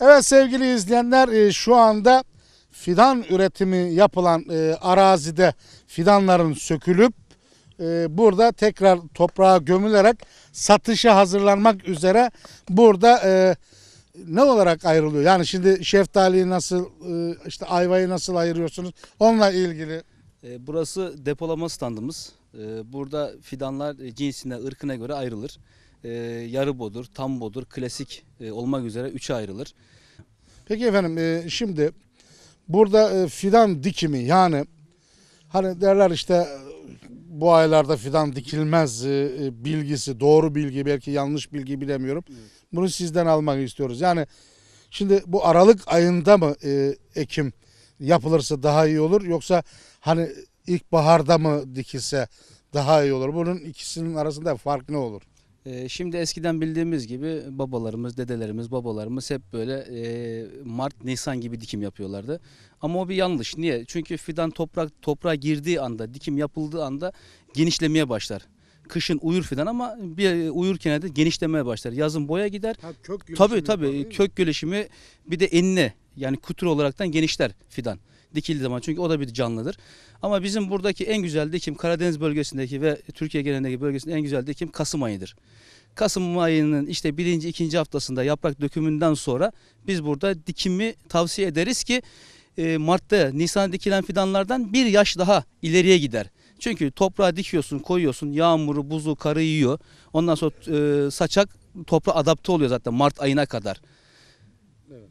Evet sevgili izleyenler e, şu anda fidan üretimi yapılan e, arazide fidanların sökülüp e, burada tekrar toprağa gömülerek satışa hazırlanmak üzere burada ne olarak ayrılıyor? Yani şimdi şeftaliyi nasıl işte ayvayı nasıl ayırıyorsunuz? Onunla ilgili. Burası depolama standımız. Burada fidanlar cinsine, ırkına göre ayrılır e, yarı bodur, tam bodur, klasik e, olmak üzere üçe ayrılır. Peki efendim e, şimdi burada e, fidan dikimi yani hani derler işte e, bu aylarda fidan dikilmez e, e, bilgisi doğru bilgi belki yanlış bilgi bilemiyorum. Evet. Bunu sizden almak istiyoruz. Yani şimdi bu Aralık ayında mı e, Ekim yapılırsa daha iyi olur yoksa hani ilkbaharda mı dikilse daha iyi olur? Bunun ikisinin arasında fark ne olur? Ee, şimdi eskiden bildiğimiz gibi babalarımız, dedelerimiz, babalarımız hep böyle e, Mart, Nisan gibi dikim yapıyorlardı. Ama o bir yanlış. Niye? Çünkü fidan toprak toprağa girdiği anda, dikim yapıldığı anda genişlemeye başlar. Kışın uyur fidan ama bir uyurken de genişlemeye başlar. Yazın boya gider. Ha, kök tabii tabii kök gelişimi bir de enine yani kutur olaraktan genişler fidan dikildiği zaman çünkü o da bir canlıdır. Ama bizim buradaki en güzel dikim Karadeniz bölgesindeki ve Türkiye genelindeki bölgesinde en güzel dikim Kasım ayıdır. Kasım ayının işte birinci ikinci haftasında yaprak dökümünden sonra biz burada dikimi tavsiye ederiz ki e, Mart'ta Nisan'da dikilen fidanlardan bir yaş daha ileriye gider. Çünkü toprağa dikiyorsun, koyuyorsun, yağmuru, buzu, karı yiyor. Ondan sonra e, saçak toprağa adapte oluyor zaten Mart ayına kadar.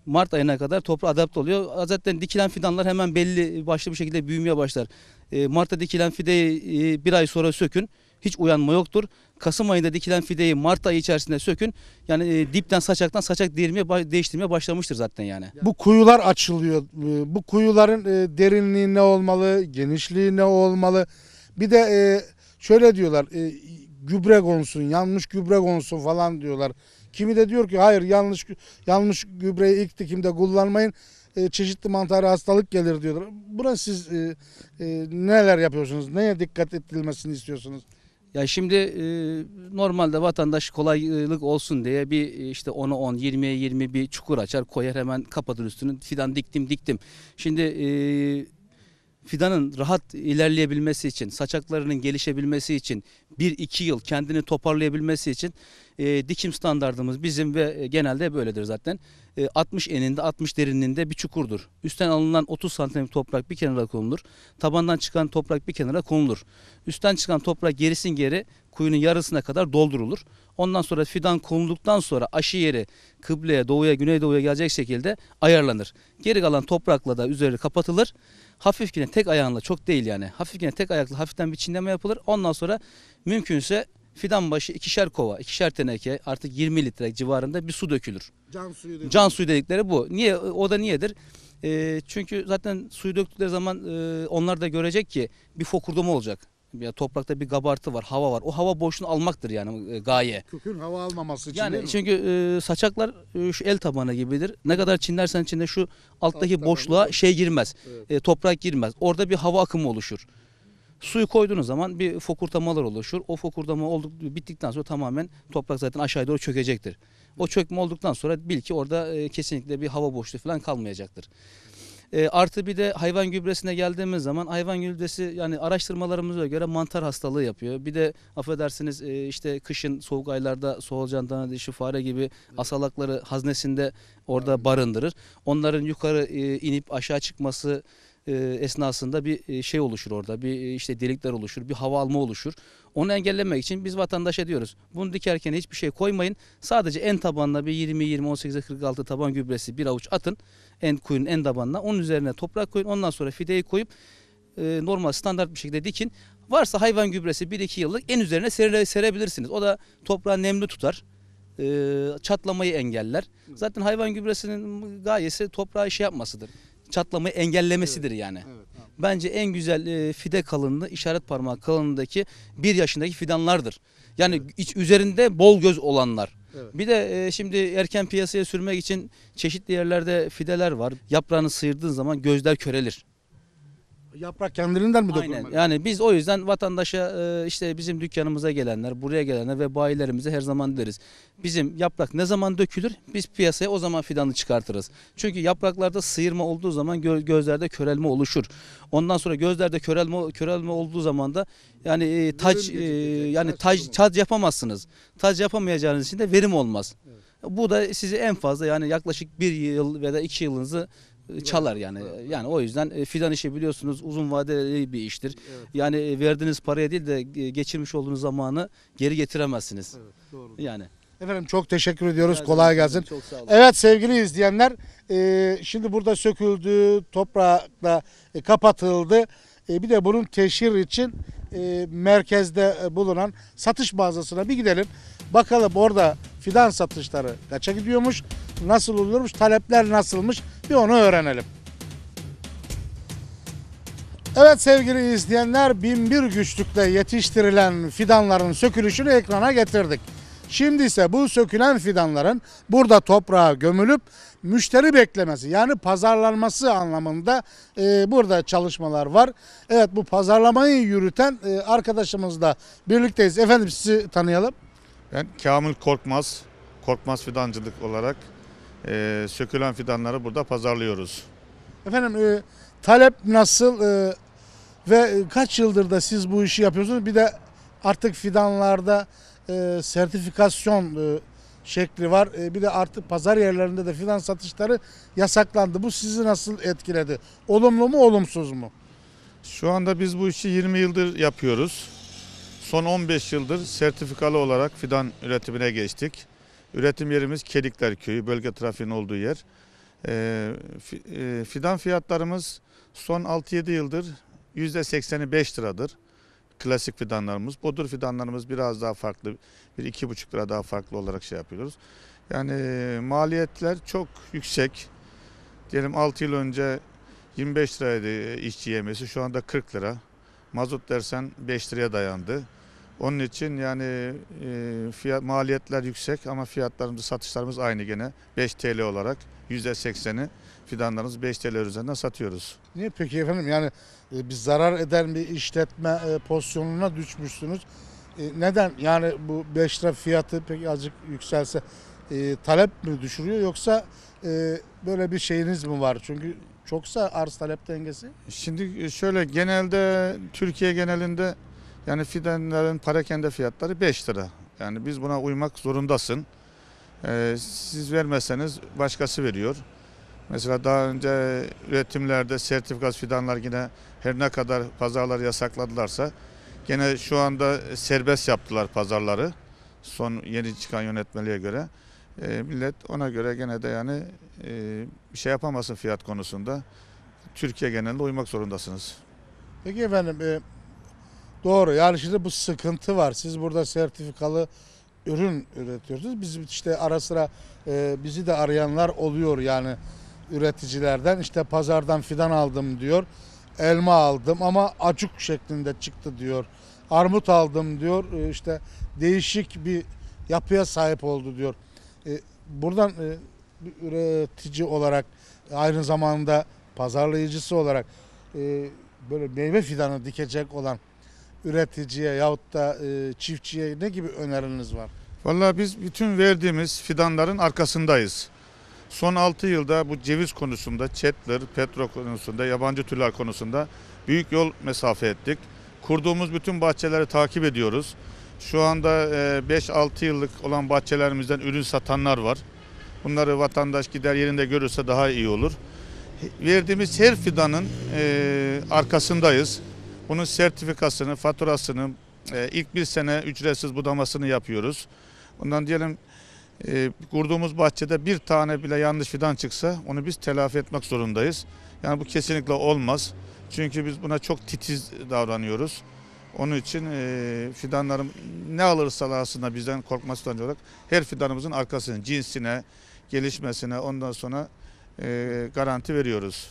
Mart ayına kadar toprağa adapte oluyor. Zaten dikilen fidanlar hemen belli başlı bir şekilde büyümeye başlar. E, Mart'ta dikilen fideyi e, bir ay sonra sökün. Hiç uyanma yoktur. Kasım ayında dikilen fideyi Mart ayı içerisinde sökün. Yani e, dipten saçaktan saçak değirmeye, değiştirmeye başlamıştır zaten yani. Bu kuyular açılıyor. Bu kuyuların derinliği ne olmalı, genişliği ne olmalı? Bir de şöyle diyorlar, gübre konsun, yanmış gübre konsun falan diyorlar. Kimi de diyor ki hayır yanlış yanlış gübreyi ilk dikimde kullanmayın. E, çeşitli mantara hastalık gelir diyorlar. Buna siz e, e, neler yapıyorsunuz? Neye dikkat edilmesini istiyorsunuz? Ya şimdi e, normalde vatandaş kolaylık olsun diye bir e, işte 10'a 10, 20'ye 20 bir çukur açar koyar hemen kapatır üstünü fidan diktim diktim. Şimdi e, fidanın rahat ilerleyebilmesi için, saçaklarının gelişebilmesi için, bir iki yıl kendini toparlayabilmesi için e, dikim standartımız bizim ve e, genelde böyledir zaten. E, 60 eninde 60 derinliğinde bir çukurdur. Üstten alınan 30 santim toprak bir kenara konulur. Tabandan çıkan toprak bir kenara konulur. Üstten çıkan toprak gerisin geri kuyunun yarısına kadar doldurulur. Ondan sonra fidan konulduktan sonra aşı yeri kıbleye, doğuya, güneydoğuya gelecek şekilde ayarlanır. Geri kalan toprakla da üzeri kapatılır hafif yine tek ayağınla çok değil yani. Hafif yine tek ayakla hafiften bir çinleme yapılır. Ondan sonra mümkünse fidan başı ikişer kova, ikişer teneke artık 20 litre civarında bir su dökülür. Can suyu dedikleri. Can suyu dedikleri bu. Niye o da niyedir? E, çünkü zaten suyu döktükleri zaman e, onlar da görecek ki bir fokurdama olacak ya toprakta bir kabartı var, hava var. O hava boşluğunu almaktır yani e, gaye. Kökün hava almaması için Yani mi? çünkü e, saçaklar e, şu el tabanı gibidir. Ne kadar çinlersen içinde şu alttaki tabanı. boşluğa şey girmez. Evet. E, toprak girmez. Orada bir hava akımı oluşur. Suyu koyduğunuz zaman bir fokurtamalar oluşur. O fokurtama olduk, bittikten sonra tamamen toprak zaten aşağı doğru çökecektir. O çökme olduktan sonra bil ki orada e, kesinlikle bir hava boşluğu falan kalmayacaktır. E, artı bir de hayvan gübresine geldiğimiz zaman hayvan gübresi yani araştırmalarımıza göre mantar hastalığı yapıyor. Bir de affedersiniz e, işte kışın soğuk aylarda soğulcan dana dişi fare gibi asalakları haznesinde orada barındırır. Onların yukarı e, inip aşağı çıkması e, esnasında bir e, şey oluşur orada. Bir e, işte delikler oluşur, bir hava alma oluşur. Onu engellemek için biz vatandaşa diyoruz. Bunu dikerken hiçbir şey koymayın. Sadece en tabanına bir 20 20 18 46 taban gübresi bir avuç atın. En kuyunun en tabanına. Onun üzerine toprak koyun. Ondan sonra fideyi koyup normal standart bir şekilde dikin. Varsa hayvan gübresi 1-2 yıllık en üzerine sere, serebilirsiniz. O da toprağı nemli tutar. Çatlamayı engeller. Zaten hayvan gübresinin gayesi toprağı şey yapmasıdır çatlamayı engellemesidir yani. Evet, evet. Bence en güzel e, fide kalınlığı işaret parmağı kalınlığındaki bir yaşındaki fidanlardır. Yani evet. iç, üzerinde bol göz olanlar. Evet. Bir de e, şimdi erken piyasaya sürmek için çeşitli yerlerde fideler var. Yaprağını sıyırdığın zaman gözler körelir. Yaprak kendilerinden mi Aynen. Yani biz o yüzden vatandaşa e, işte bizim dükkanımıza gelenler, buraya gelenler ve bayilerimize her zaman deriz. Bizim yaprak ne zaman dökülür? Biz piyasaya o zaman fidanı çıkartırız. Çünkü yapraklarda sıyırma olduğu zaman gözlerde körelme oluşur. Ondan sonra gözlerde körelme körelme olduğu zaman da yani e, tac e, yani tac tac yapamazsınız. Tac yapamayacağınız için de verim olmaz. Bu da sizi en fazla yani yaklaşık bir yıl veya iki yılınızı ee, çalar yani. Evet. Yani o yüzden e, fidan işi biliyorsunuz uzun vadeli bir iştir. Evet. Yani e, verdiğiniz paraya değil de e, geçirmiş olduğunuz zamanı geri getiremezsiniz. Evet, doğru. Yani. Efendim çok teşekkür ediyoruz. Her Kolay gelsin. Çok sağ olun. Evet sevgili izleyenler şimdi burada söküldü, toprakla kapatıldı. bir de bunun teşhir için merkezde bulunan satış mağazasına bir gidelim. Bakalım orada fidan satışları kaça gidiyormuş? nasıl olurmuş, talepler nasılmış bir onu öğrenelim. Evet sevgili izleyenler binbir güçlükle yetiştirilen fidanların sökülüşünü ekrana getirdik. Şimdi ise bu sökülen fidanların burada toprağa gömülüp müşteri beklemesi yani pazarlanması anlamında e, burada çalışmalar var. Evet bu pazarlamayı yürüten e, arkadaşımızla birlikteyiz. Efendim sizi tanıyalım. Ben Kamil Korkmaz, Korkmaz Fidancılık olarak e, sökülen fidanları burada pazarlıyoruz. Efendim e, talep nasıl e, ve e, kaç yıldır da siz bu işi yapıyorsunuz? Bir de artık fidanlarda e, sertifikasyon e, şekli var. E, bir de artık pazar yerlerinde de fidan satışları yasaklandı. Bu sizi nasıl etkiledi? Olumlu mu olumsuz mu? Şu anda biz bu işi 20 yıldır yapıyoruz. Son 15 yıldır sertifikalı olarak fidan üretimine geçtik. Üretim yerimiz Kedikler Köyü, bölge trafiğinin olduğu yer. Ee, e, fidan fiyatlarımız son 6-7 yıldır %80'i 5 liradır. Klasik fidanlarımız. Bodur fidanlarımız biraz daha farklı. Bir iki buçuk lira daha farklı olarak şey yapıyoruz. Yani e, maliyetler çok yüksek. Diyelim 6 yıl önce 25 liraydı işçi yemesi. Şu anda 40 lira. Mazot dersen 5 liraya dayandı. Onun için yani e, fiyat maliyetler yüksek ama fiyatlarımız satışlarımız aynı gene 5 TL olarak %80'i fidanlarımız 5 TL üzerinden satıyoruz. Niye peki efendim yani e, bir zarar eden bir işletme e, pozisyonuna düşmüşsünüz. E, neden yani bu 5 lira fiyatı peki azıcık yükselse e, talep mi düşürüyor yoksa e, böyle bir şeyiniz mi var? Çünkü çoksa arz talep dengesi. Şimdi e, şöyle genelde Türkiye genelinde yani fidanların parakende fiyatları 5 lira. Yani biz buna uymak zorundasın. Ee, siz vermezseniz başkası veriyor. Mesela daha önce üretimlerde sertifikası fidanlar yine her ne kadar pazarlar yasakladılarsa gene şu anda serbest yaptılar pazarları. Son yeni çıkan yönetmeliğe göre. E, millet ona göre gene de yani e, bir şey yapamasın fiyat konusunda. Türkiye genelinde uymak zorundasınız. Peki efendim e, Doğru yani şimdi bu sıkıntı var. Siz burada sertifikalı ürün üretiyorsunuz. Biz işte ara sıra e, bizi de arayanlar oluyor yani üreticilerden. İşte pazardan fidan aldım diyor. Elma aldım ama acuk şeklinde çıktı diyor. Armut aldım diyor. E, işte değişik bir yapıya sahip oldu diyor. E, buradan e, bir üretici olarak aynı zamanda pazarlayıcısı olarak e, böyle meyve fidanı dikecek olan üreticiye yahut da e, çiftçiye ne gibi öneriniz var? Vallahi biz bütün verdiğimiz fidanların arkasındayız. Son 6 yılda bu ceviz konusunda, çetler, petro konusunda, yabancı türler konusunda büyük yol mesafe ettik. Kurduğumuz bütün bahçeleri takip ediyoruz. Şu anda 5-6 e, yıllık olan bahçelerimizden ürün satanlar var. Bunları vatandaş gider yerinde görürse daha iyi olur. Verdiğimiz her fidanın e, arkasındayız. Bunun sertifikasını, faturasını, e, ilk bir sene ücretsiz budamasını yapıyoruz. Bundan diyelim e, kurduğumuz bahçede bir tane bile yanlış fidan çıksa onu biz telafi etmek zorundayız. Yani bu kesinlikle olmaz. Çünkü biz buna çok titiz davranıyoruz. Onun için e, fidanlarım ne alırsalar aslında bizden korkmasından olarak her fidanımızın arkasının cinsine, gelişmesine ondan sonra e, garanti veriyoruz.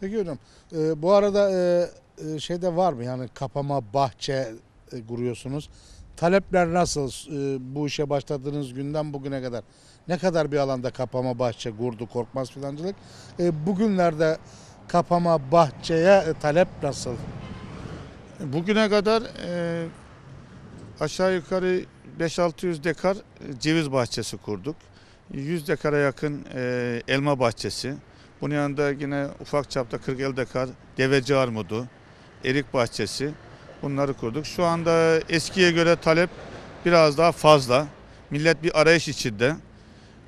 Peki hocam. E, bu arada e, e, şeyde var mı yani kapama bahçe e, kuruyorsunuz? Talepler nasıl e, bu işe başladığınız günden bugüne kadar? Ne kadar bir alanda kapama bahçe kurdu korkmaz filancılık? Bugünlerde kapama bahçeye talep nasıl? Bugüne kadar aşağı yukarı 5-600 dekar ceviz bahçesi kurduk. 100 dekara yakın elma bahçesi. Bunun yanında yine ufak çapta 40 el dekar deveci armudu, erik bahçesi bunları kurduk. Şu anda eskiye göre talep biraz daha fazla. Millet bir arayış içinde.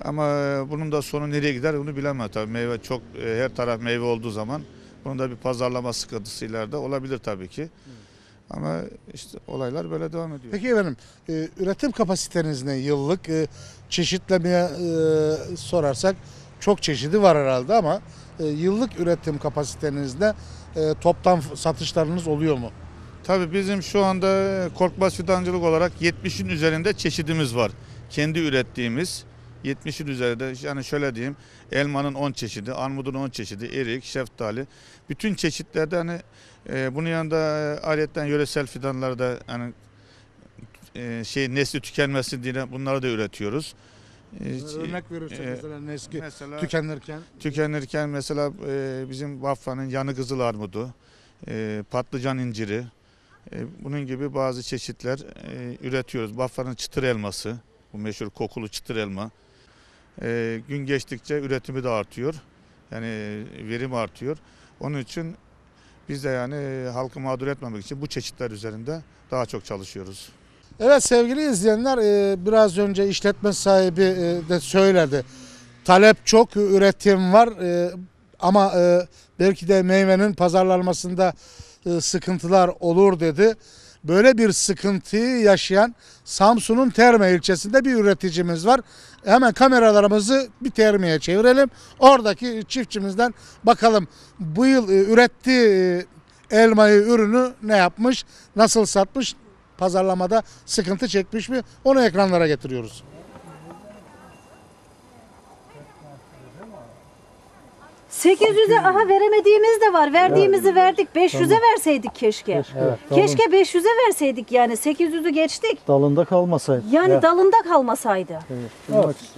Ama e, bunun da sonu nereye gider bunu bilemem tabii. Meyve çok e, her taraf meyve olduğu zaman bunun da bir pazarlama sıkıntısı ileride olabilir tabii ki. Ama işte olaylar böyle devam ediyor. Peki efendim e, üretim kapasiteniz ne yıllık? E, çeşitlemeye e, sorarsak çok çeşidi var herhalde ama e, yıllık üretim kapasiteniz ne? e, toptan satışlarınız oluyor mu? Tabii bizim şu anda e, Korkmaz Fidancılık olarak 70'in üzerinde çeşidimiz var. Kendi ürettiğimiz 70'in üzerinde yani şöyle diyeyim elmanın 10 çeşidi, armudun 10 çeşidi, erik, şeftali bütün çeşitlerde hani e, bunun yanında e, yöresel fidanlarda hani e, şey nesli tükenmesin diye bunları da üretiyoruz örnek verirsek e, mesela mesela, tükenirken. Tükenirken mesela e, bizim Baffa'nın yanı kızıl armudu, e, patlıcan inciri, e, bunun gibi bazı çeşitler e, üretiyoruz. Baffa'nın çıtır elması, bu meşhur kokulu çıtır elma. E, gün geçtikçe üretimi de artıyor. Yani verim artıyor. Onun için biz de yani e, halkı mağdur etmemek için bu çeşitler üzerinde daha çok çalışıyoruz. Evet sevgili izleyenler e, biraz önce işletme sahibi e, de söyledi. Talep çok, üretim var e, ama belki de meyvenin pazarlanmasında sıkıntılar olur dedi. Böyle bir sıkıntıyı yaşayan Samsun'un Terme ilçesinde bir üreticimiz var. Hemen kameralarımızı bir Terme'ye çevirelim. Oradaki çiftçimizden bakalım bu yıl ürettiği elmayı ürünü ne yapmış, nasıl satmış, pazarlamada sıkıntı çekmiş mi onu ekranlara getiriyoruz. %800'e aha veremediğimiz de var. Verdiğimizi verdik. 500'e verseydik keşke. Keşke 500'e verseydik yani. 800'ü geçtik. Dalında kalmasaydı. Yani dalında kalmasaydı.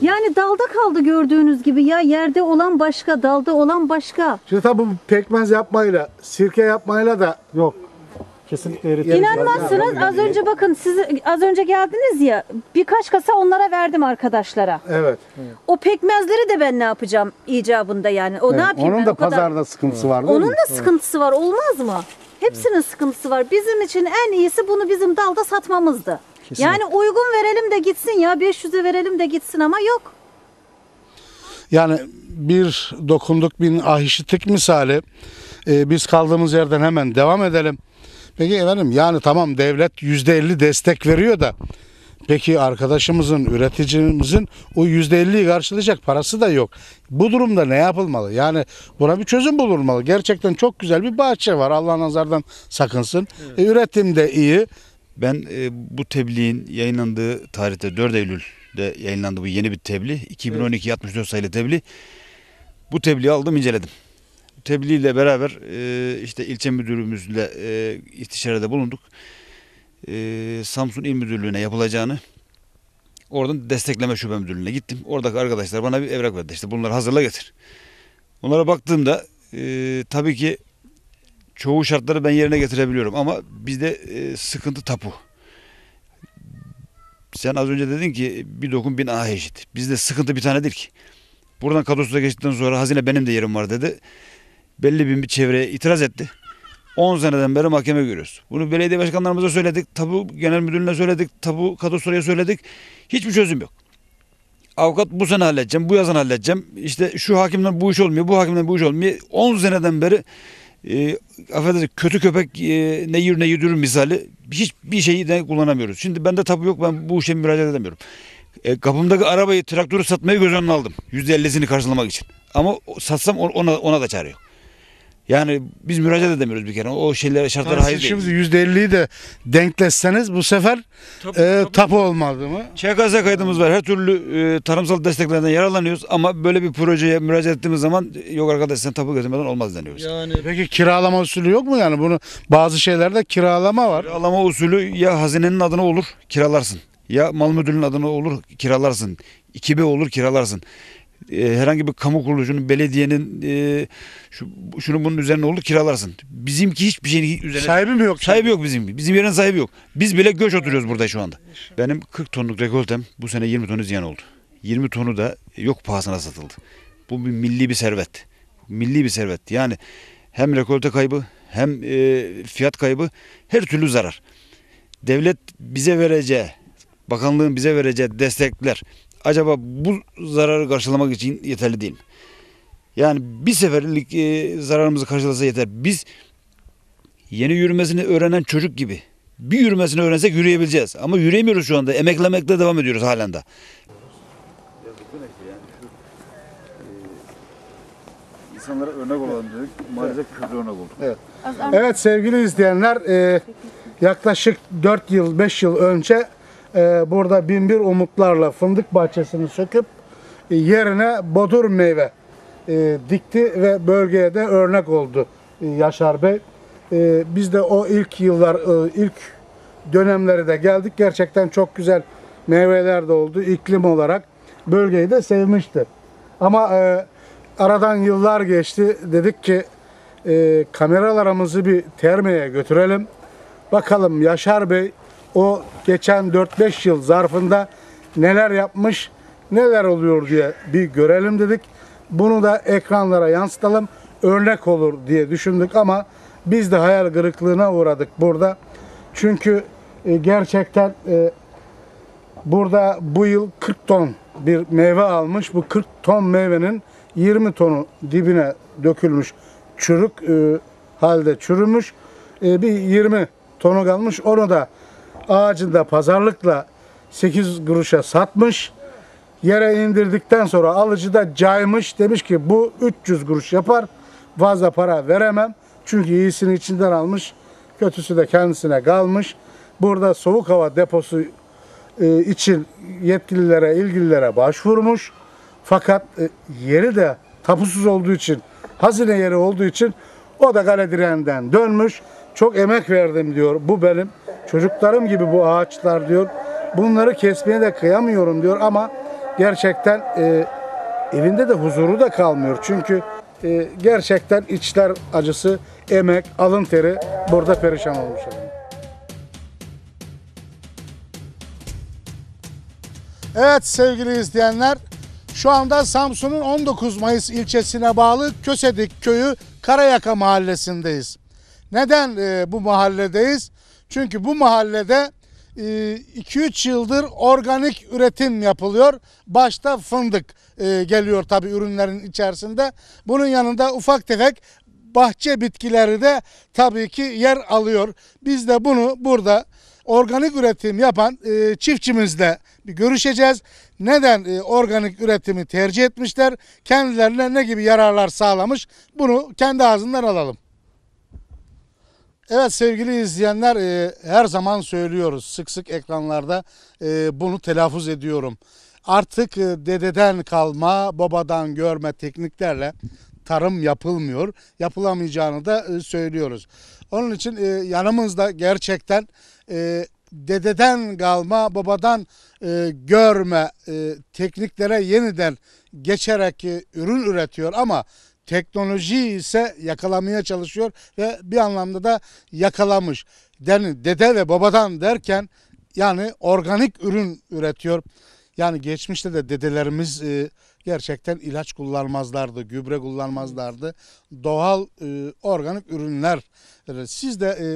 Yani dalda kaldı gördüğünüz gibi ya yerde olan başka, dalda olan başka. Şimdi tabii bu pekmez yapmayla, sirke yapmayla da Yok. Kesinlikle eritir. İnanmazsınız. Az önce bakın siz az önce geldiniz ya. Birkaç kasa onlara verdim arkadaşlara. Evet. O pekmezleri de ben ne yapacağım icabında yani. O evet. ne yapayım Onun ben da o kadar- sıkıntısı var değil Onun mi? da sıkıntısı var olmaz mı? Hepsinin sıkıntısı var. Bizim için en iyisi bunu bizim dalda satmamızdı. Kesinlikle. Yani uygun verelim de gitsin ya 500'e verelim de gitsin ama yok. Yani bir dokunduk bin ahişitik misali. Ee, biz kaldığımız yerden hemen devam edelim. Peki efendim yani tamam devlet yüzde elli destek veriyor da peki arkadaşımızın, üreticimizin o yüzde elliyi karşılayacak parası da yok. Bu durumda ne yapılmalı? Yani buna bir çözüm bulunmalı. Gerçekten çok güzel bir bahçe var. Allah nazardan sakınsın. Evet. E, üretim de iyi. Ben e, bu tebliğin yayınlandığı tarihte 4 Eylül'de yayınlandı bu yeni bir tebliğ. 2012 evet. 64 sayılı tebliğ. Bu tebliği aldım inceledim tebliğ ile beraber e, işte ilçe müdürümüzle e, istişarede bulunduk. E, Samsun İl Müdürlüğü'ne yapılacağını oradan destekleme şube müdürlüğüne gittim. Oradaki arkadaşlar bana bir evrak verdi. İşte bunları hazırla getir. Onlara baktığımda e, tabii ki çoğu şartları ben yerine getirebiliyorum ama bizde e, sıkıntı tapu. Sen az önce dedin ki bir dokun bin aha eşit. Bizde sıkıntı bir tane değil ki. Buradan kadrosuna geçtikten sonra hazine benim de yerim var dedi belli bir çevreye itiraz etti. 10 seneden beri mahkeme görüyoruz. Bunu belediye başkanlarımıza söyledik, tabu genel müdürüne söyledik, tabu kadastroya söyledik. Hiçbir çözüm yok. Avukat bu sene halledeceğim, bu yazın halledeceğim. İşte şu hakimden bu iş olmuyor, bu hakimden bu iş olmuyor. 10 seneden beri e, affedersin kötü köpek e, ne yür ne yürür misali hiçbir şeyi de kullanamıyoruz. Şimdi bende tabu yok ben bu işe müracaat edemiyorum. E, kapımdaki arabayı traktörü satmayı göz önüne aldım. %50'sini karşılamak için. Ama satsam ona, ona da çare yok. Yani biz müracaat edemiyoruz bir kere. O şeylere şartlara hayır değil. Şimdi %50'yi de denkletseniz bu sefer e, tapu, e, tapu. tapu olmadı mı? ÇKS kaydımız var. Her türlü e, tarımsal desteklerden yararlanıyoruz ama böyle bir projeye müracaat ettiğimiz zaman e, yok arkadaş sen tapu götürmeden olmaz deniyoruz. Yani peki kiralama usulü yok mu yani? Bunu bazı şeylerde kiralama var. Kiralama usulü ya hazinenin adına olur kiralarsın. Ya mal müdürünün adına olur kiralarsın. 2B olur kiralarsın. E, herhangi bir kamu kuruluşunun, belediyenin e, şu, şunu bunun üzerine oldu kiralarsın. Bizimki hiçbir şeyin üzerine... Sahibi mi yok? Sahibi yok bizim. Bizim yerin sahibi yok. Biz bile göç oturuyoruz burada şu anda. Benim 40 tonluk rekoltem bu sene 20 tonu ziyan oldu. 20 tonu da yok pahasına satıldı. Bu bir milli bir servet. Milli bir servet. Yani hem rekolte kaybı hem e, fiyat kaybı her türlü zarar. Devlet bize vereceği, bakanlığın bize vereceği destekler acaba bu zararı karşılamak için yeterli değil mi? Yani bir seferlik e, zararımızı karşılasa yeter. Biz yeni yürümesini öğrenen çocuk gibi bir yürümesini öğrensek yürüyebileceğiz. Ama yürüyemiyoruz şu anda. Emeklemekle devam ediyoruz halen de. Ee, insanlara örnek olalım dedik. Maalesef evet. kötü örnek olduk. Evet. Evet sevgili izleyenler e, yaklaşık 4 yıl 5 yıl önce e, burada binbir umutlarla fındık bahçesini söküp e, yerine bodur meyve e, dikti ve bölgeye de örnek oldu e, Yaşar Bey. E, biz de o ilk yıllar, e, ilk dönemlere de geldik. Gerçekten çok güzel meyveler de oldu iklim olarak. Bölgeyi de sevmişti. Ama e, aradan yıllar geçti. Dedik ki e, kameralarımızı bir termeye götürelim. Bakalım Yaşar Bey o geçen 4-5 yıl zarfında neler yapmış, neler oluyor diye bir görelim dedik. Bunu da ekranlara yansıtalım, örnek olur diye düşündük ama biz de hayal kırıklığına uğradık burada. Çünkü e, gerçekten e, burada bu yıl 40 ton bir meyve almış. Bu 40 ton meyvenin 20 tonu dibine dökülmüş, çürük e, halde çürümüş. Bir 20 tonu kalmış. Onu da ağacında pazarlıkla 8 kuruşa satmış. Yere indirdikten sonra alıcı da caymış. Demiş ki bu 300 kuruş yapar. Fazla para veremem. Çünkü iyisini içinden almış. Kötüsü de kendisine kalmış. Burada soğuk hava deposu e, için yetkililere, ilgililere başvurmuş. Fakat e, yeri de tapusuz olduğu için, hazine yeri olduğu için o da kale direnden dönmüş. Çok emek verdim diyor. Bu benim Çocuklarım gibi bu ağaçlar diyor. Bunları kesmeye de kıyamıyorum diyor ama gerçekten e, evinde de huzuru da kalmıyor. Çünkü e, gerçekten içler acısı, emek, alın teri burada perişan olmuş. Evet sevgili izleyenler, şu anda Samsun'un 19 Mayıs ilçesine bağlı Kösedik köyü Karayaka mahallesindeyiz. Neden e, bu mahalledeyiz? Çünkü bu mahallede 2-3 e, yıldır organik üretim yapılıyor. Başta fındık e, geliyor tabi ürünlerin içerisinde. Bunun yanında ufak tefek bahçe bitkileri de tabii ki yer alıyor. Biz de bunu burada organik üretim yapan e, çiftçimizle bir görüşeceğiz. Neden organik üretimi tercih etmişler? Kendilerine ne gibi yararlar sağlamış? Bunu kendi ağzından alalım. Evet sevgili izleyenler e, her zaman söylüyoruz sık sık ekranlarda e, bunu telaffuz ediyorum. Artık e, dededen kalma babadan görme tekniklerle tarım yapılmıyor. Yapılamayacağını da e, söylüyoruz. Onun için e, yanımızda gerçekten e, dededen kalma babadan e, görme e, tekniklere yeniden geçerek e, ürün üretiyor ama teknoloji ise yakalamaya çalışıyor ve bir anlamda da yakalamış. Yani dede ve babadan derken yani organik ürün üretiyor. Yani geçmişte de dedelerimiz e, gerçekten ilaç kullanmazlardı, gübre kullanmazlardı. Doğal e, organik ürünler. Siz de e,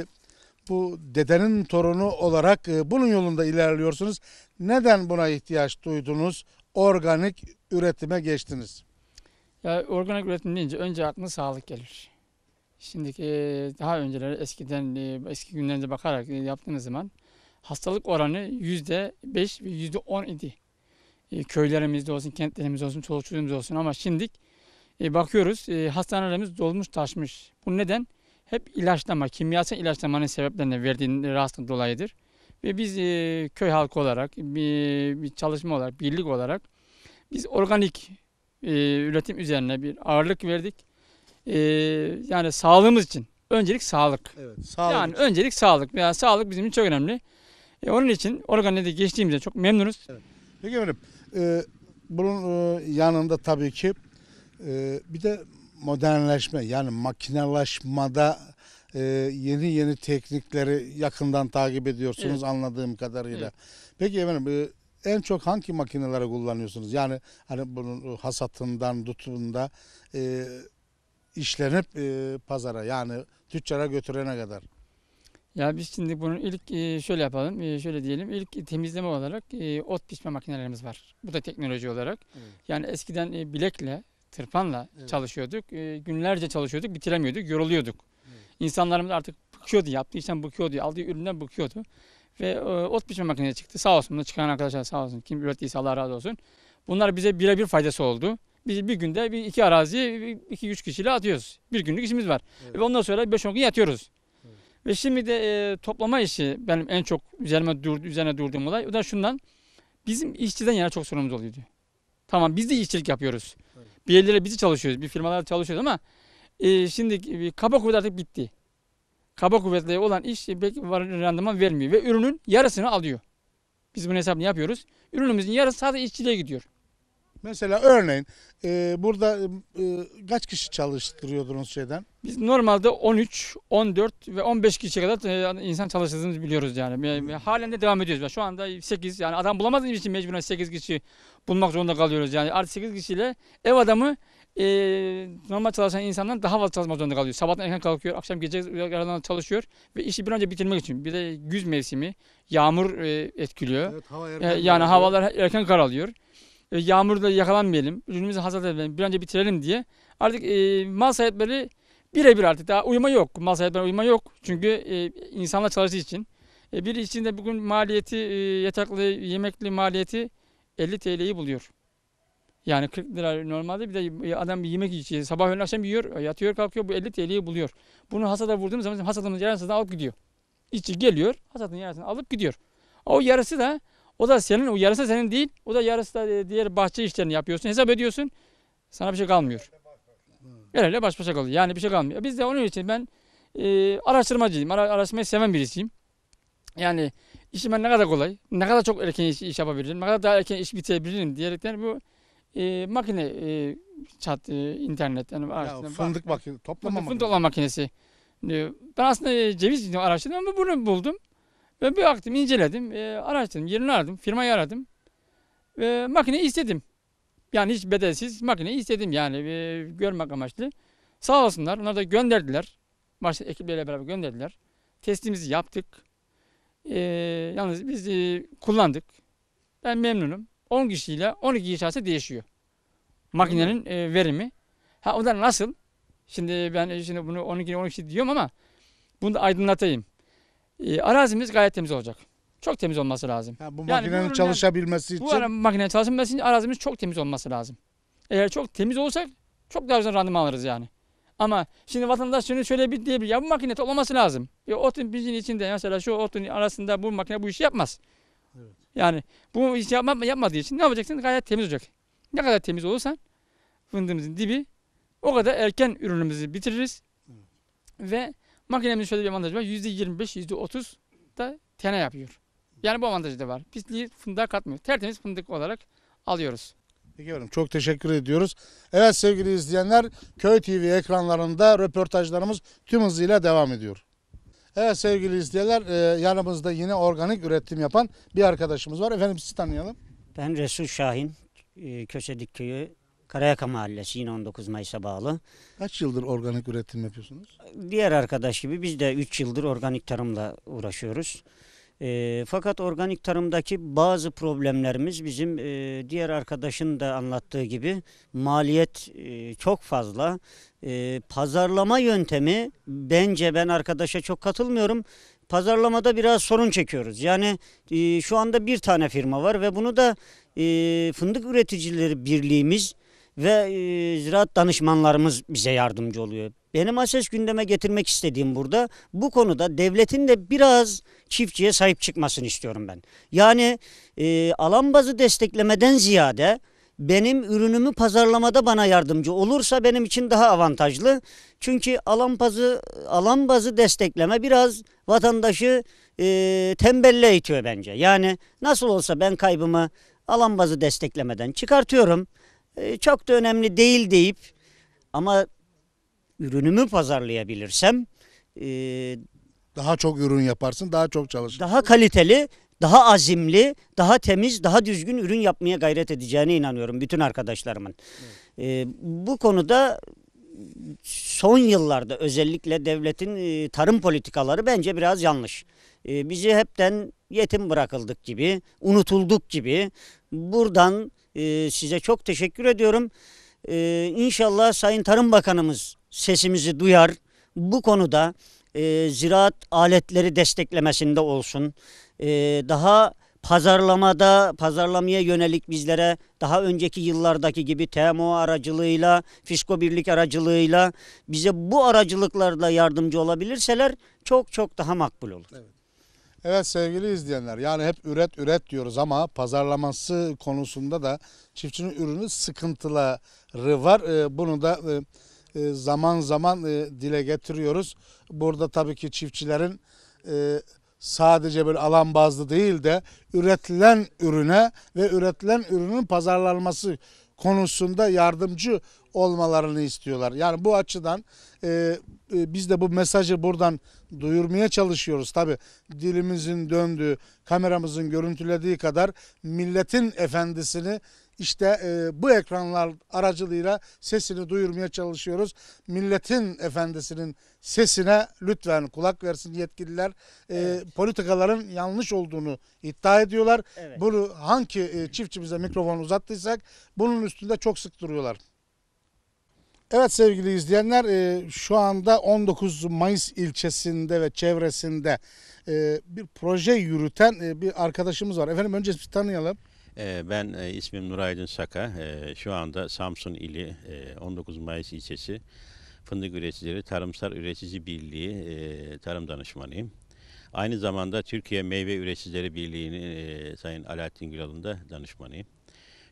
bu dedenin torunu olarak e, bunun yolunda ilerliyorsunuz. Neden buna ihtiyaç duydunuz? Organik üretime geçtiniz. Ya organik üretim deyince önce aklına sağlık gelir. Şimdiki e, daha önceleri eskiden e, eski günlerinde bakarak e, yaptığınız zaman hastalık oranı yüzde beş ve yüzde on idi. Köylerimizde olsun, kentlerimizde olsun, çoluk olsun ama şimdik bakıyoruz hastanelerimiz dolmuş taşmış. Bu neden? Hep ilaçlama, kimyasal ilaçlamanın sebeplerine verdiğin rahatsızlık dolayıdır. Ve biz köy halkı olarak, bir çalışma olarak, birlik olarak biz organik e, üretim üzerine bir ağırlık verdik. E, yani sağlığımız için. Öncelik sağlık. Evet, sağlık. Yani öncelik sağlık. Yani sağlık bizim için çok önemli. E, onun için organede geçtiğimizde çok memnunuz. Evet. Peki efendim, e, bunun e, yanında tabii ki e, bir de modernleşme yani makinelaşmada e, yeni yeni teknikleri yakından takip ediyorsunuz evet. anladığım kadarıyla. Evet. Peki efendim e, en çok hangi makineleri kullanıyorsunuz? Yani hani bunun hasatından tutunda e, işlenip e, pazara yani tüccara götürene kadar. Ya biz şimdi bunun ilk e, şöyle yapalım, e, şöyle diyelim. İlk temizleme olarak e, ot pişme makinelerimiz var. Bu da teknoloji olarak. Evet. Yani eskiden e, bilekle, tırpanla evet. çalışıyorduk. E, günlerce çalışıyorduk, bitiremiyorduk, yoruluyorduk. Evet. İnsanlarımız artık bıkıyordu, yaptığı işten bıkıyordu, aldığı üründen bıkıyordu. Ve e, ot biçme makinesi çıktı. Sağ olsun bunu çıkan arkadaşlar sağ olsun. Kim ürettiyse Allah razı olsun. Bunlar bize birebir faydası oldu. Biz bir günde bir iki araziyi iki üç kişiyle atıyoruz. Bir günlük işimiz var. Evet. Ve ondan sonra beş on gün yatıyoruz. Evet. Ve şimdi de e, toplama işi benim en çok üzerime durdu, üzerine durduğum olay. O da şundan bizim işçiden yana çok sorunumuz oluyor diyor. Tamam biz de işçilik yapıyoruz. Evet. Bir yerlere bizi çalışıyoruz. Bir firmalarda çalışıyoruz ama e, şimdi e, kaba kuvvet artık bitti kaba kuvvetli olan iş pek randıman vermiyor ve ürünün yarısını alıyor. Biz bunun hesabını yapıyoruz. Ürünümüzün yarısı sadece işçiliğe gidiyor. Mesela örneğin e, burada e, kaç kişi çalıştırıyordunuz şeyden? Biz normalde 13, 14 ve 15 kişiye kadar e, insan çalıştırdığımızı biliyoruz yani. E, halen de devam ediyoruz. şu anda 8 yani adam bulamadığımız için mecburen 8 kişi bulmak zorunda kalıyoruz yani. Artı 8 kişiyle ev adamı e, normal çalışan insandan daha fazla çalışmak zorunda kalıyor. Sabahtan erken kalkıyor, akşam gece yarından çalışıyor ve işi bir önce bitirmek için. Bir de güz mevsimi, yağmur e, etkiliyor. Evet, hava ee, erken e, yani havalar erken karalıyor. E, yağmurda yakalanmayalım, ürünümüzü hasat edelim, bir önce bitirelim diye. Artık e, mal sahipleri birebir artık daha uyuma yok. Mal sahiplerine uyuma yok. Çünkü e, insanlar çalıştığı için. E, biri için bugün maliyeti, e, yataklı, yemekli maliyeti 50 TL'yi buluyor. Yani 40 lira normalde bir de adam bir yemek yiyecek. Sabah öğlen akşam yiyor, e, yatıyor, kalkıyor. Bu 50 TL'yi buluyor. Bunu hasada vurduğum zaman hasadımız yarısını alıp gidiyor. İşçi geliyor, hasadın yarısını alıp gidiyor. O yarısı da o da senin, o yarısı senin değil. O da yarısı da e, diğer bahçe işlerini yapıyorsun. Hesap ediyorsun. Sana bir şey kalmıyor. El ele baş başa kalıyor. Yani bir şey kalmıyor. Biz de onun için ben e, araştırmacıyım. Ara, araştırmayı seven birisiyim. Yani işim ben ne kadar kolay, ne kadar çok erken iş, iş yapabilirim, ne kadar daha erken iş bitirebilirim diyerekten bu e, makine e, çat e, internetten. Ya, fındık makine, toplama makinesi. toplama ee, makinesi. Ben aslında e, ceviz için araştırdım ama bunu buldum. Ve bir baktım, inceledim, e, araştırdım, yerini aradım, firmayı aradım. Ve makine istedim. Yani hiç bedelsiz makine istedim yani e, görmek amaçlı. Sağ olsunlar, onlar da gönderdiler. Başta ekipleriyle beraber gönderdiler. Testimizi yaptık. E, yalnız biz e, kullandık. Ben memnunum. 10 kişiyle 12 kişi arası değişiyor. Makinenin e, verimi. Ha o da nasıl? Şimdi ben e, şimdi bunu 12 12 kişi diyorum ama bunu da aydınlatayım. E, arazimiz gayet temiz olacak. Çok temiz olması lazım. Ha, bu yani makinenin bu çalışabilmesi için. Bu ara, makinenin çalışabilmesi için arazimiz çok temiz olması lazım. Eğer çok temiz olsak çok daha güzel randıman alırız yani. Ama şimdi vatandaş şunu şöyle bir diyebilir. Ya bu makine toplaması lazım. Ya otun bizim içinde mesela şu otun arasında bu makine bu işi yapmaz. Evet. Yani bu iş yapma, yapmadığı için ne yapacaksın? Gayet temiz olacak. Ne kadar temiz olursan fındığımızın dibi o kadar erken ürünümüzü bitiririz. Evet. Ve makinemizin şöyle bir avantajı var. yüzde %25, yüzde %30 da tene yapıyor. Yani bu avantajı da var. Pisliği fındığa katmıyor. Tertemiz fındık olarak alıyoruz. Peki efendim çok teşekkür ediyoruz. Evet sevgili izleyenler Köy TV ekranlarında röportajlarımız tüm hızıyla devam ediyor. Evet sevgili izleyenler e, yanımızda yine organik üretim yapan bir arkadaşımız var. Efendim sizi tanıyalım. Ben Resul Şahin, e, Kösedik Köyü, Karayaka Mahallesi yine 19 Mayıs'a bağlı. Kaç yıldır organik üretim yapıyorsunuz? Diğer arkadaş gibi biz de 3 yıldır organik tarımla uğraşıyoruz. E, fakat organik tarımdaki bazı problemlerimiz bizim e, diğer arkadaşın da anlattığı gibi maliyet e, çok fazla. E, pazarlama yöntemi bence ben arkadaşa çok katılmıyorum. Pazarlamada biraz sorun çekiyoruz. Yani e, şu anda bir tane firma var ve bunu da e, Fındık Üreticileri Birliği'miz ve e, ziraat danışmanlarımız bize yardımcı oluyor. Benim ASES gündeme getirmek istediğim burada bu konuda devletin de biraz çiftçiye sahip çıkmasını istiyorum ben. Yani e, alan bazı desteklemeden ziyade benim ürünümü pazarlamada bana yardımcı olursa benim için daha avantajlı. Çünkü alan bazı alan bazı destekleme biraz vatandaşı e, tembelle itiyor bence. Yani nasıl olsa ben kaybımı alan bazı desteklemeden çıkartıyorum. E, çok da önemli değil deyip ama ürünümü pazarlayabilirsem e, daha çok ürün yaparsın, daha çok çalışırsın. Daha kaliteli, daha azimli, daha temiz, daha düzgün ürün yapmaya gayret edeceğine inanıyorum bütün arkadaşlarımın. Evet. E, bu konuda son yıllarda özellikle devletin e, tarım politikaları bence biraz yanlış. E, bizi hepten yetim bırakıldık gibi, unutulduk gibi. Buradan e, size çok teşekkür ediyorum. E, inşallah Sayın Tarım Bakanımız sesimizi duyar. Bu konuda e, ziraat aletleri desteklemesinde olsun. E, daha pazarlamada, pazarlamaya yönelik bizlere daha önceki yıllardaki gibi TMO aracılığıyla, Fisko Birlik aracılığıyla bize bu aracılıklarla yardımcı olabilirseler çok çok daha makbul olur. Evet. Evet sevgili izleyenler yani hep üret üret diyoruz ama pazarlaması konusunda da çiftçinin ürünü sıkıntıları var. E, bunu da e, e, zaman zaman e, dile getiriyoruz. Burada tabii ki çiftçilerin e, sadece bir alan bazlı değil de üretilen ürüne ve üretilen ürünün pazarlanması konusunda yardımcı olmalarını istiyorlar. Yani bu açıdan e, e, biz de bu mesajı buradan duyurmaya çalışıyoruz. Tabi dilimizin döndüğü, kameramızın görüntülediği kadar milletin efendisini işte e, bu ekranlar aracılığıyla sesini duyurmaya çalışıyoruz. Milletin efendisinin sesine lütfen kulak versin yetkililer. E, evet. Politikaların yanlış olduğunu iddia ediyorlar. Evet. Bunu hangi e, çiftçimize mikrofon uzattıysak bunun üstünde çok sık duruyorlar. Evet sevgili izleyenler e, şu anda 19 Mayıs ilçesinde ve çevresinde e, bir proje yürüten e, bir arkadaşımız var. Efendim önce tanıyalım. Ee, ben e, ismim Nuraydın Saka. Ee, şu anda Samsun ili 19 e, Mayıs ilçesi Fındık Üreticileri Tarımsal Üretici Birliği e, Tarım Danışmanıyım. Aynı zamanda Türkiye Meyve Üreticileri Birliği'nin Sayın Alaaddin Gülal'ın da danışmanıyım.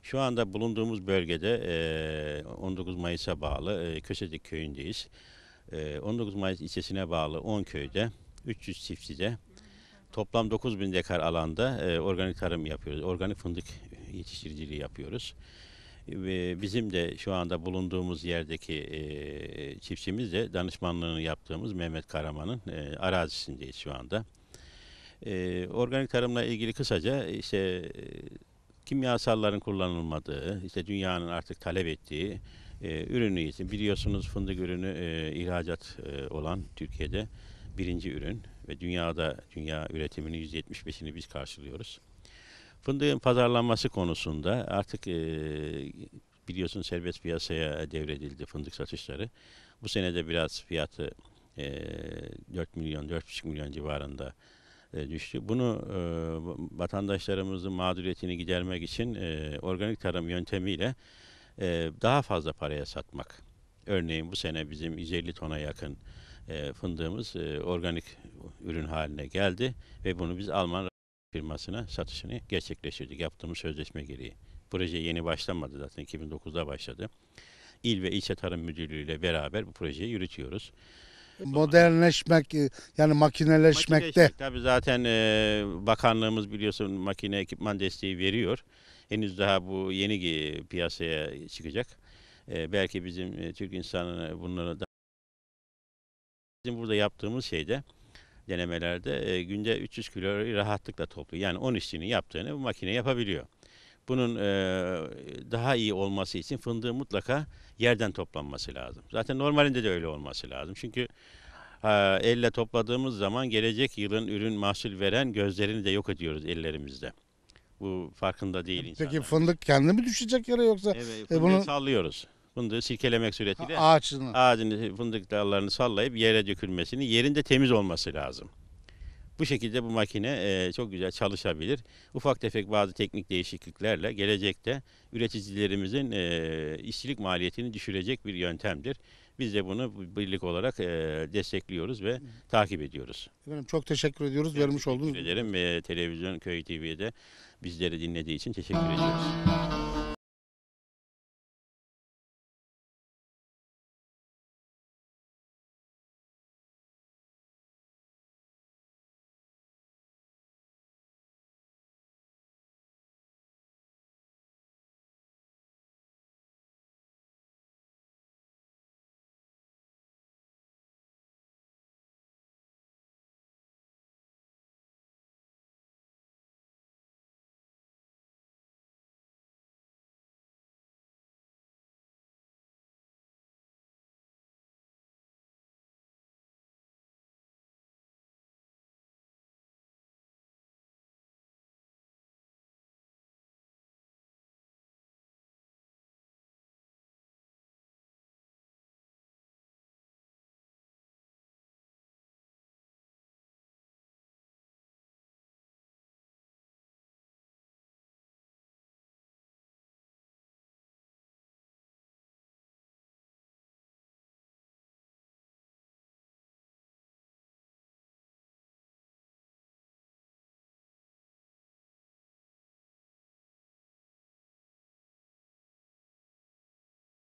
Şu anda bulunduğumuz bölgede 19 Mayıs'a bağlı Kösecik Köyü'ndeyiz. 19 Mayıs ilçesine bağlı 10 köyde 300 çiftçide Toplam 9 bin dekar alanda e, organik tarım yapıyoruz. Organik fındık yetiştiriciliği yapıyoruz. E, bizim de şu anda bulunduğumuz yerdeki e, çiftçimiz de danışmanlığını yaptığımız Mehmet Karaman'ın e, arazisindeyiz şu anda. E, organik tarımla ilgili kısaca işte e, kimyasalların kullanılmadığı, işte dünyanın artık talep ettiği e, ürünü için biliyorsunuz fındık ürünü e, ihracat e, olan Türkiye'de birinci ürün ve dünyada dünya üretiminin %75'ini biz karşılıyoruz. Fındığın pazarlanması konusunda artık e, biliyorsun serbest piyasaya devredildi fındık satışları. Bu sene de biraz fiyatı e, 4 milyon, 4,5 milyon civarında e, düştü. Bunu e, vatandaşlarımızın mağduriyetini gidermek için e, organik tarım yöntemiyle e, daha fazla paraya satmak. Örneğin bu sene bizim 150 tona yakın e, fındığımız e, organik ürün haline geldi ve bunu biz Alman firmasına satışını gerçekleştirdik yaptığımız sözleşme gereği. Proje yeni başlamadı zaten 2009'da başladı. İl ve ilçe Tarım Müdürlüğü ile beraber bu projeyi yürütüyoruz. Modernleşmek e, yani makineleşmekte. Makineleşmek, tabii zaten e, bakanlığımız biliyorsun makine ekipman desteği veriyor. Henüz daha bu yeni e, piyasaya çıkacak. E, belki bizim e, Türk insanı bunları. da Bizim burada yaptığımız şeyde denemelerde e, günde 300 kiloyu rahatlıkla topluyor. Yani 10 işçinin yaptığını bu makine yapabiliyor. Bunun e, daha iyi olması için fındığı mutlaka yerden toplanması lazım. Zaten normalinde de öyle olması lazım. Çünkü ha, elle topladığımız zaman gelecek yılın ürün mahsul veren gözlerini de yok ediyoruz ellerimizde. Bu farkında değil Peki, insanlar. Peki fındık kendi mi düşecek yere yoksa? Evet, e, bunu... sallıyoruz fındığı sirkelemek suretiyle A ağaçını. ağacın fındık dallarını sallayıp yere dökülmesini, yerinde temiz olması lazım. Bu şekilde bu makine e, çok güzel çalışabilir. Ufak tefek bazı teknik değişikliklerle gelecekte üreticilerimizin e, işçilik maliyetini düşürecek bir yöntemdir. Biz de bunu birlik olarak e, destekliyoruz ve Hı. takip ediyoruz. Efendim çok teşekkür ediyoruz. Ben Vermiş teşekkür ederim. E, televizyon Köy TV'de bizleri dinlediği için teşekkür ediyoruz.